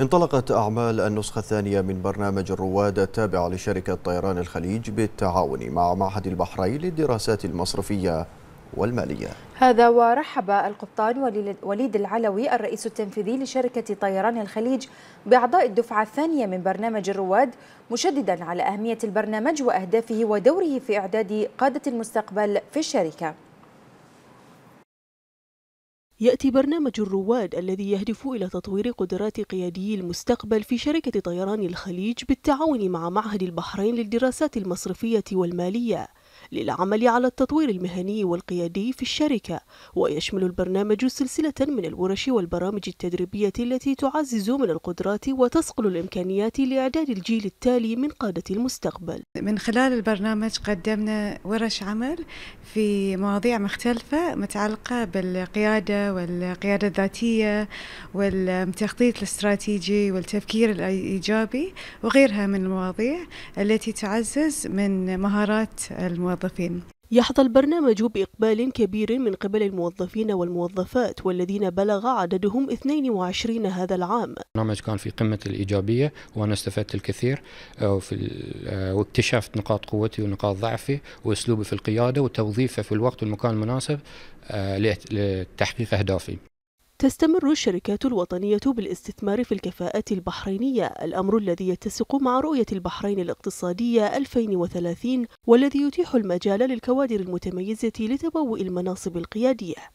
انطلقت أعمال النسخة الثانية من برنامج الرواد التابع لشركة طيران الخليج بالتعاون مع معهد البحرين للدراسات المصرفية والمالية هذا ورحب القبطان وليد العلوي الرئيس التنفيذي لشركة طيران الخليج بأعضاء الدفعة الثانية من برنامج الرواد مشددا على أهمية البرنامج وأهدافه ودوره في إعداد قادة المستقبل في الشركة يأتي برنامج الرواد الذي يهدف إلى تطوير قدرات قيادي المستقبل في شركة طيران الخليج بالتعاون مع معهد البحرين للدراسات المصرفية والمالية للعمل على التطوير المهني والقيادي في الشركة ويشمل البرنامج سلسلة من الورش والبرامج التدريبية التي تعزز من القدرات وتصقل الإمكانيات لإعداد الجيل التالي من قادة المستقبل من خلال البرنامج قدمنا ورش عمل في مواضيع مختلفة متعلقة بالقيادة والقيادة الذاتية والتخطيط الاستراتيجي والتفكير الإيجابي وغيرها من المواضيع التي تعزز من مهارات الموظفين الموظفين يحظى البرنامج بإقبال كبير من قبل الموظفين والموظفات والذين بلغ عددهم 22 هذا العام البرنامج كان في قمة الإيجابية وأنا استفدت الكثير آه، في آه، واكتشفت نقاط قوتي ونقاط ضعفي وأسلوبي في القيادة وتوظيفه في الوقت والمكان المناسب آه، لتحقيق أهدافي تستمر الشركات الوطنية بالاستثمار في الكفاءة البحرينية الأمر الذي يتسق مع رؤية البحرين الاقتصادية 2030 والذي يتيح المجال للكوادر المتميزة لتبوء المناصب القيادية